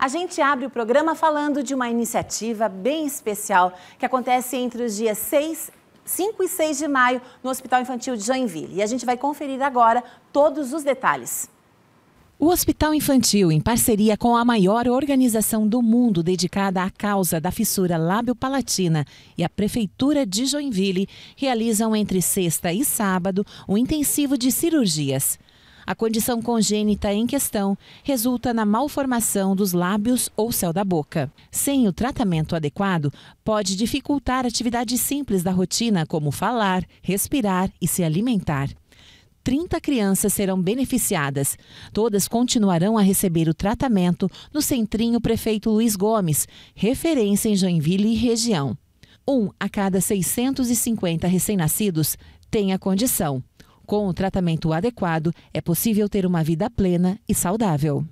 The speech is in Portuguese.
A gente abre o programa falando de uma iniciativa bem especial que acontece entre os dias 6 5 e 6 de maio no Hospital Infantil de Joinville. E a gente vai conferir agora todos os detalhes. O Hospital Infantil, em parceria com a maior organização do mundo dedicada à causa da fissura lábio-palatina e a Prefeitura de Joinville, realizam entre sexta e sábado um intensivo de cirurgias. A condição congênita em questão resulta na malformação dos lábios ou céu da boca. Sem o tratamento adequado, pode dificultar atividades simples da rotina, como falar, respirar e se alimentar. 30 crianças serão beneficiadas. Todas continuarão a receber o tratamento no Centrinho Prefeito Luiz Gomes, referência em Joinville e região. Um a cada 650 recém-nascidos tem a condição. Com o tratamento adequado, é possível ter uma vida plena e saudável.